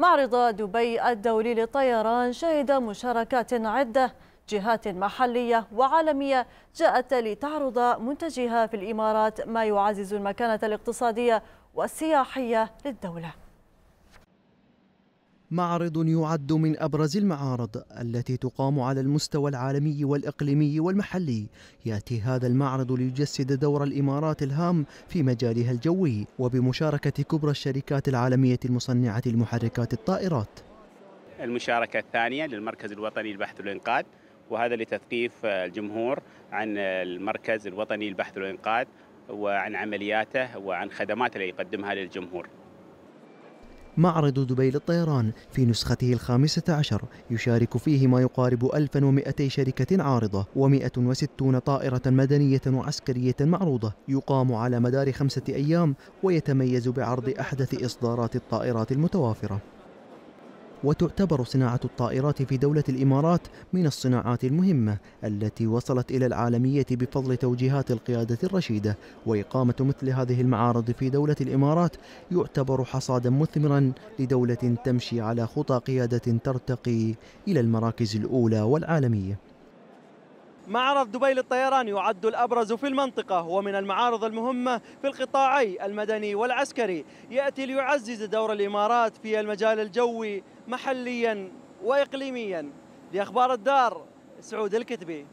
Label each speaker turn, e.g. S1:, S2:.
S1: معرض دبي الدولي للطيران شهد مشاركات عدة جهات محلية وعالمية جاءت لتعرض منتجها في الإمارات ما يعزز المكانة الاقتصادية والسياحية للدولة
S2: معرض يعد من أبرز المعارض التي تقام على المستوى العالمي والإقليمي والمحلي يأتي هذا المعرض ليجسد دور الإمارات الهام في مجالها الجوي وبمشاركة كبرى الشركات العالمية المصنعة لمحركات الطائرات
S3: المشاركة الثانية للمركز الوطني للبحث والإنقاذ وهذا لتثقيف الجمهور عن المركز الوطني للبحث والإنقاذ وعن عملياته وعن خدمات اللي يقدمها للجمهور
S2: معرض دبي للطيران في نسخته الخامسة عشر يشارك فيه ما يقارب 1200 شركة عارضة و160 طائرة مدنية وعسكرية معروضة يقام على مدار خمسة أيام ويتميز بعرض أحدث إصدارات الطائرات المتوافرة وتعتبر صناعة الطائرات في دولة الإمارات من الصناعات المهمة التي وصلت إلى العالمية بفضل توجيهات القيادة الرشيدة وإقامة مثل هذه المعارض في دولة الإمارات يعتبر حصادا مثمرا لدولة تمشي على خطى قيادة ترتقي إلى المراكز الأولى والعالمية
S4: معرض دبي للطيران يعد الأبرز في المنطقة ومن المعارض المهمة في القطاعي المدني والعسكري يأتي ليعزز دور الإمارات في المجال الجوي محليا وإقليميا لأخبار الدار سعود الكتبي